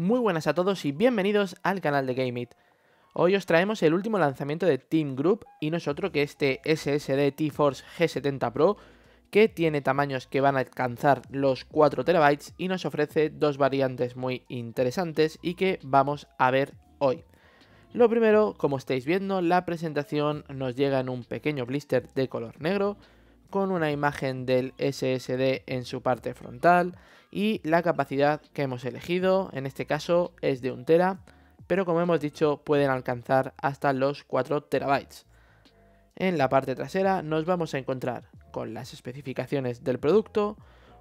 Muy buenas a todos y bienvenidos al canal de Game Hoy os traemos el último lanzamiento de Team Group y no es otro que este SSD T-Force G70 Pro que tiene tamaños que van a alcanzar los 4 TB y nos ofrece dos variantes muy interesantes y que vamos a ver hoy. Lo primero, como estáis viendo, la presentación nos llega en un pequeño blister de color negro con una imagen del SSD en su parte frontal y la capacidad que hemos elegido, en este caso es de 1 tera, pero como hemos dicho pueden alcanzar hasta los 4 terabytes. En la parte trasera nos vamos a encontrar con las especificaciones del producto,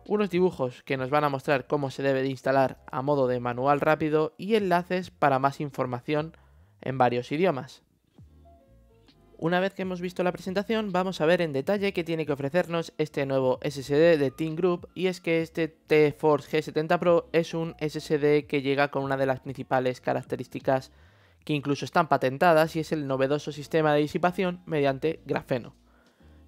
unos dibujos que nos van a mostrar cómo se debe de instalar a modo de manual rápido y enlaces para más información en varios idiomas. Una vez que hemos visto la presentación, vamos a ver en detalle qué tiene que ofrecernos este nuevo SSD de Team Group y es que este T-Force G70 Pro es un SSD que llega con una de las principales características que incluso están patentadas y es el novedoso sistema de disipación mediante grafeno.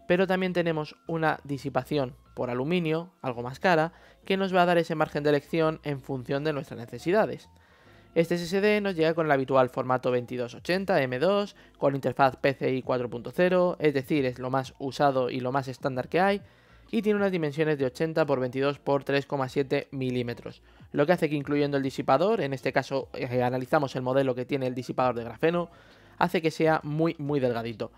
Pero también tenemos una disipación por aluminio, algo más cara, que nos va a dar ese margen de elección en función de nuestras necesidades. Este SSD nos llega con el habitual formato 2280M2, con interfaz PCI 4.0, es decir, es lo más usado y lo más estándar que hay, y tiene unas dimensiones de 80 x 22 x 3,7 milímetros, lo que hace que incluyendo el disipador, en este caso eh, analizamos el modelo que tiene el disipador de grafeno, hace que sea muy muy delgadito.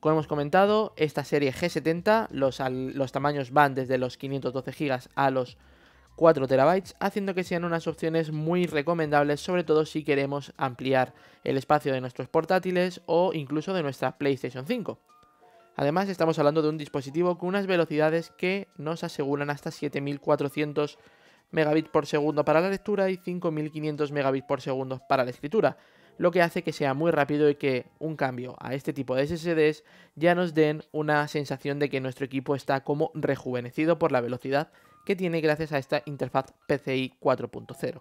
Como hemos comentado, esta serie G70, los, los tamaños van desde los 512 GB a los 4 terabytes, haciendo que sean unas opciones muy recomendables, sobre todo si queremos ampliar el espacio de nuestros portátiles o incluso de nuestra PlayStation 5. Además, estamos hablando de un dispositivo con unas velocidades que nos aseguran hasta 7400 megabits por segundo para la lectura y 5500 megabits por segundo para la escritura, lo que hace que sea muy rápido y que un cambio a este tipo de SSDs ya nos den una sensación de que nuestro equipo está como rejuvenecido por la velocidad que tiene gracias a esta interfaz PCI 4.0.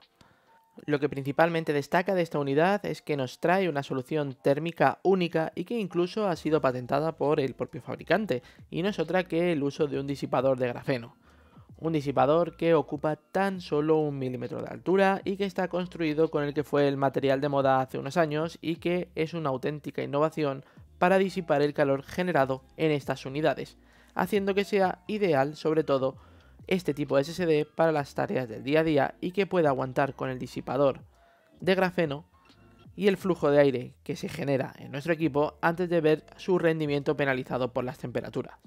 Lo que principalmente destaca de esta unidad es que nos trae una solución térmica única y que incluso ha sido patentada por el propio fabricante, y no es otra que el uso de un disipador de grafeno. Un disipador que ocupa tan solo un milímetro de altura y que está construido con el que fue el material de moda hace unos años y que es una auténtica innovación para disipar el calor generado en estas unidades, haciendo que sea ideal sobre todo este tipo de SSD para las tareas del día a día y que pueda aguantar con el disipador de grafeno y el flujo de aire que se genera en nuestro equipo antes de ver su rendimiento penalizado por las temperaturas.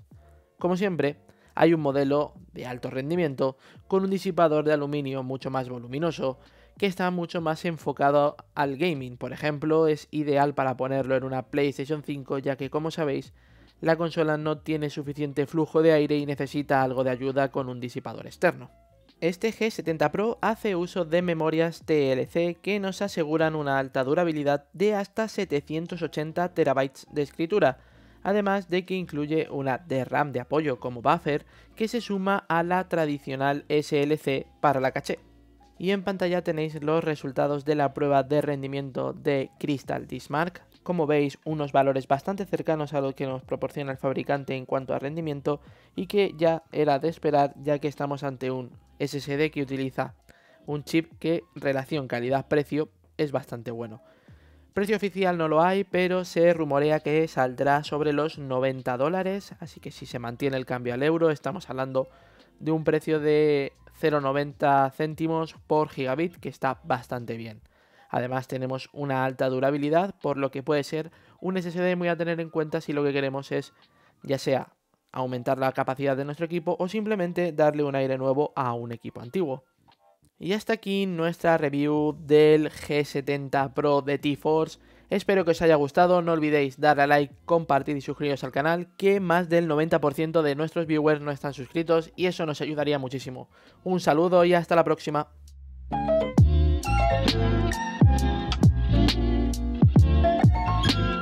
Como siempre, hay un modelo de alto rendimiento con un disipador de aluminio mucho más voluminoso que está mucho más enfocado al gaming. Por ejemplo, es ideal para ponerlo en una PlayStation 5 ya que como sabéis la consola no tiene suficiente flujo de aire y necesita algo de ayuda con un disipador externo. Este G70 Pro hace uso de memorias TLC que nos aseguran una alta durabilidad de hasta 780 terabytes de escritura, además de que incluye una DRAM de apoyo como buffer que se suma a la tradicional SLC para la caché. Y en pantalla tenéis los resultados de la prueba de rendimiento de Crystal Dismark. Como veis, unos valores bastante cercanos a lo que nos proporciona el fabricante en cuanto a rendimiento y que ya era de esperar ya que estamos ante un SSD que utiliza un chip que relación calidad-precio es bastante bueno. Precio oficial no lo hay, pero se rumorea que saldrá sobre los 90 dólares, así que si se mantiene el cambio al euro estamos hablando de un precio de 0,90 céntimos por gigabit, que está bastante bien. Además tenemos una alta durabilidad, por lo que puede ser un SSD muy a tener en cuenta si lo que queremos es, ya sea aumentar la capacidad de nuestro equipo o simplemente darle un aire nuevo a un equipo antiguo. Y hasta aquí nuestra review del G70 Pro de T-Force. Espero que os haya gustado, no olvidéis darle a like, compartir y suscribiros al canal, que más del 90% de nuestros viewers no están suscritos y eso nos ayudaría muchísimo. Un saludo y hasta la próxima.